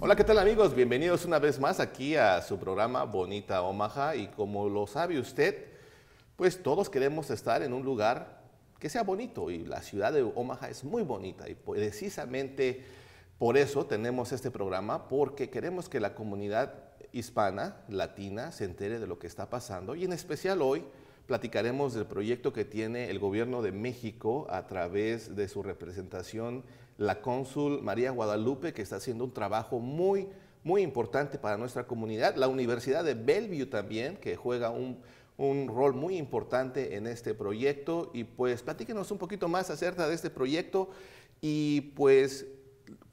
Hola, ¿qué tal amigos? Bienvenidos una vez más aquí a su programa Bonita Omaha y como lo sabe usted, pues todos queremos estar en un lugar que sea bonito y la ciudad de Omaha es muy bonita y precisamente por eso tenemos este programa porque queremos que la comunidad hispana, latina, se entere de lo que está pasando y en especial hoy Platicaremos del proyecto que tiene el gobierno de México a través de su representación, la cónsul María Guadalupe, que está haciendo un trabajo muy, muy importante para nuestra comunidad. La Universidad de Bellevue también, que juega un, rol muy importante en este proyecto. Y pues platíquenos un poquito más acerca de este proyecto y pues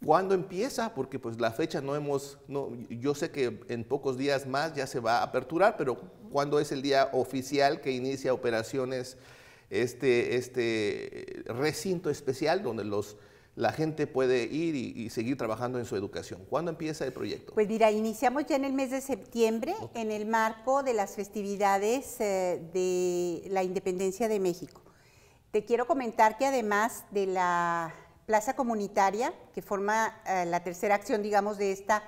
¿Cuándo empieza? Porque pues la fecha no hemos, no, yo sé que en pocos días más ya se va a aperturar, pero ¿cuándo es el día oficial que inicia operaciones este, este recinto especial donde los, la gente puede ir y, seguir trabajando en su educación? ¿Cuándo empieza el proyecto? Pues dirá, iniciamos ya en el mes de septiembre en el marco de las festividades eh, de la independencia de México. Te quiero comentar que además de la plaza comunitaria que forma eh, la tercera acción, digamos, de esta,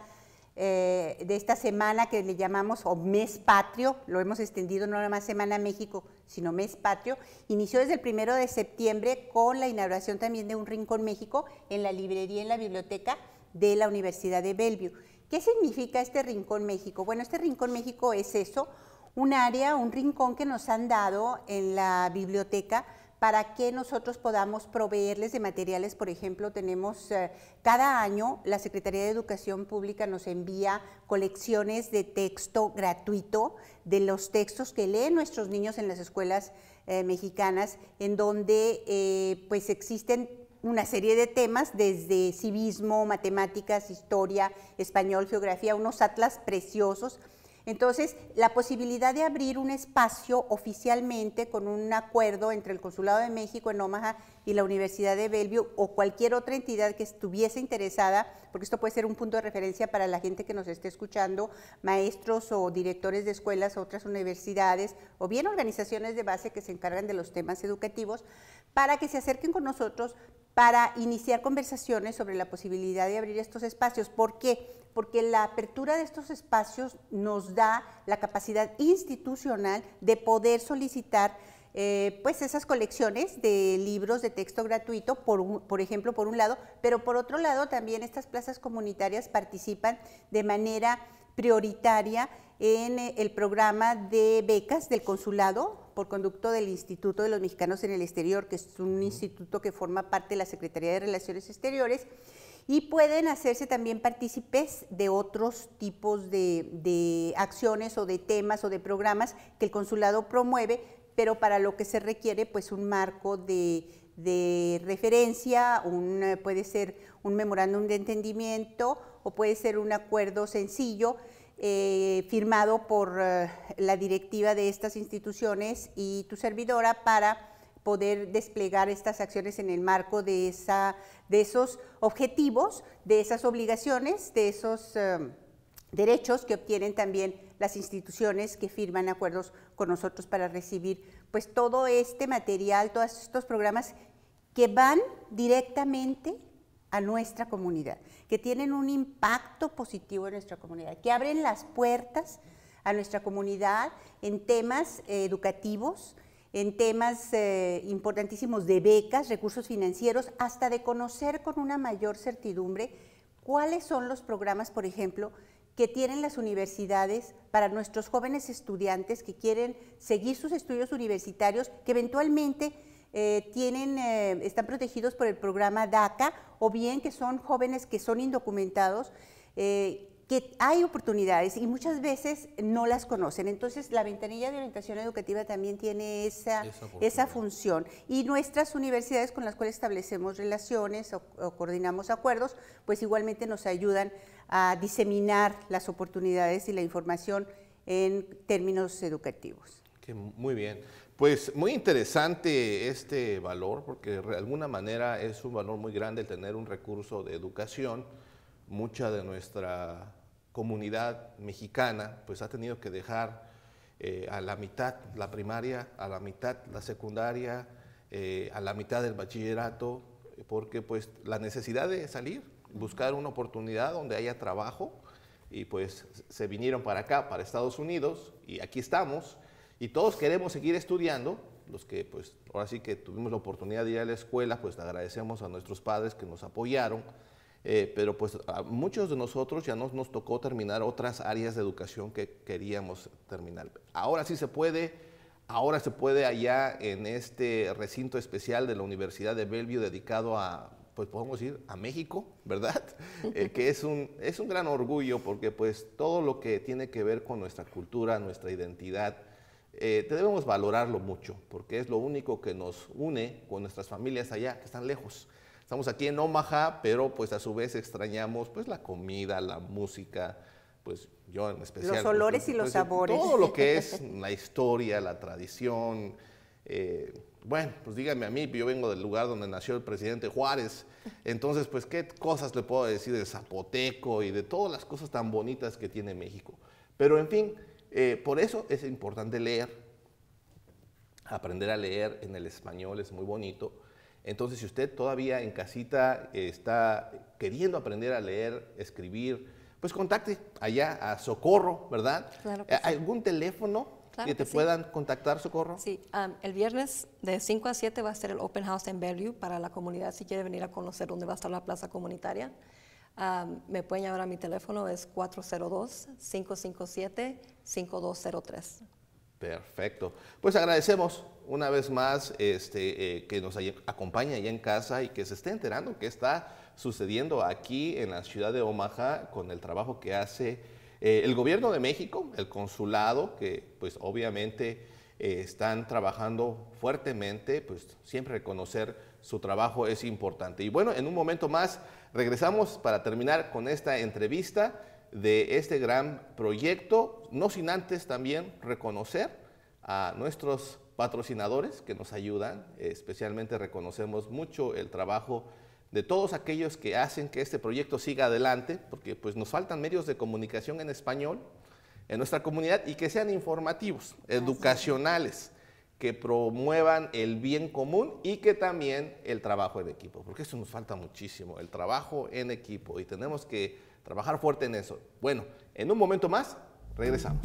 eh, de esta semana que le llamamos o mes patrio, lo hemos extendido no nada más Semana México, sino mes patrio, inició desde el primero de septiembre con la inauguración también de un Rincón México en la librería, en la biblioteca de la Universidad de Bellevue. ¿Qué significa este Rincón México? Bueno, este Rincón México es eso, un área, un rincón que nos han dado en la biblioteca para que nosotros podamos proveerles de materiales. Por ejemplo, tenemos eh, cada año la Secretaría de Educación Pública nos envía colecciones de texto gratuito de los textos que leen nuestros niños en las escuelas eh, mexicanas, en donde eh, pues existen una serie de temas desde civismo, matemáticas, historia, español, geografía, unos atlas preciosos entonces, la posibilidad de abrir un espacio oficialmente con un acuerdo entre el Consulado de México en Omaha y la Universidad de Bellevue o cualquier otra entidad que estuviese interesada, porque esto puede ser un punto de referencia para la gente que nos esté escuchando, maestros o directores de escuelas, otras universidades o bien organizaciones de base que se encargan de los temas educativos, para que se acerquen con nosotros para iniciar conversaciones sobre la posibilidad de abrir estos espacios. ¿Por qué? Porque la apertura de estos espacios nos da la capacidad institucional de poder solicitar eh, pues esas colecciones de libros de texto gratuito, por, por ejemplo, por un lado, pero por otro lado también estas plazas comunitarias participan de manera prioritaria en eh, el programa de becas del consulado por conducto del Instituto de los Mexicanos en el Exterior, que es un instituto que forma parte de la Secretaría de Relaciones Exteriores, y pueden hacerse también partícipes de otros tipos de, de, acciones o de temas o de programas que el consulado promueve, pero para lo que se requiere pues un marco de, referencia, un, eh, puede ser un memorándum de entendimiento o puede ser un acuerdo sencillo eh, firmado por eh, la directiva de estas instituciones y tu servidora para poder desplegar estas acciones en el marco de, esa, de esos objetivos, de esas obligaciones, de esos eh, derechos que obtienen también las instituciones que firman acuerdos con nosotros para recibir pues todo este material, todos estos programas que van directamente a nuestra comunidad, que tienen un impacto positivo en nuestra comunidad, que abren las puertas a nuestra comunidad en temas eh, educativos, en temas eh, importantísimos de becas, recursos financieros, hasta de conocer con una mayor certidumbre cuáles son los programas, por ejemplo, que tienen las universidades para nuestros jóvenes estudiantes que quieren seguir sus estudios universitarios, que eventualmente eh, tienen, eh, están protegidos por el programa DACA o bien que son jóvenes que son indocumentados, eh, que hay oportunidades y muchas veces no las conocen. Entonces, la ventanilla de orientación educativa también tiene esa, función. Y nuestras universidades con las cuales establecemos relaciones o coordinamos acuerdos, pues igualmente nos ayudan a diseminar las oportunidades y la información en términos educativos muy bien. Pues muy interesante este valor, porque de alguna manera es un valor muy grande el tener un recurso de educación. Mucha de nuestra comunidad mexicana pues ha tenido que dejar eh, a la mitad la primaria, a la mitad la secundaria, eh, a la mitad del bachillerato, porque pues la necesidad de salir, buscar una oportunidad donde haya trabajo y pues se vinieron para acá, para Estados Unidos y aquí estamos y todos queremos seguir estudiando, los que pues ahora sí que tuvimos la oportunidad de ir a la escuela, pues agradecemos a nuestros padres que nos apoyaron, eh, pero pues a muchos de nosotros ya nos, nos tocó terminar otras áreas de educación que queríamos terminar. Ahora sí se puede, ahora se puede allá en este recinto especial de la Universidad de Belvio, dedicado a pues podemos ir a México, ¿verdad? Eh, que es un, es un gran orgullo porque pues todo lo que tiene que ver con nuestra cultura, nuestra identidad, eh, debemos valorarlo mucho, porque es lo único que nos une con nuestras familias allá, que están lejos. Estamos aquí en Omaha, pero pues a su vez extrañamos pues la comida, la música, pues yo en especial. Los pues, olores y pues, los sabores. Todo lo que es la historia, la tradición. Eh, bueno, pues dígame a mí, yo vengo del lugar donde nació el presidente Juárez, entonces pues qué cosas le puedo decir de Zapoteco y de todas las cosas tan bonitas que tiene México. Pero en fin, eh, por eso es importante leer. Aprender a leer en el español es muy bonito. Entonces, si usted todavía en casita eh, está queriendo aprender a leer, escribir, pues contacte allá a Socorro, ¿verdad? Eh, ¿Algún teléfono que te puedan contactar, Socorro. Sí, el viernes de 5 a 7 va a ser el Open House en Bellevue para la comunidad si quiere venir a conocer dónde va a estar la plaza comunitaria me pueden llamar a mi teléfono, es 402-557-5203. Perfecto. Pues agradecemos una vez más este, eh, que nos acompañe allá en casa y que se esté enterando qué está sucediendo aquí en la ciudad de Omaha con el trabajo que hace eh, el gobierno de México, el consulado, que pues obviamente eh, están trabajando fuertemente, pues siempre reconocer su trabajo es importante. Y bueno, en un momento más regresamos para terminar con esta entrevista de este gran proyecto, no sin antes también reconocer a nuestros patrocinadores que nos ayudan, especialmente reconocemos mucho el trabajo de todos aquellos que hacen que este proyecto siga adelante, porque pues nos faltan medios de comunicación en español en nuestra comunidad y que sean informativos, educacionales que promuevan el bien común y que también el trabajo en equipo, porque eso nos falta muchísimo, el trabajo en equipo, y tenemos que trabajar fuerte en eso. Bueno, en un momento más, regresamos.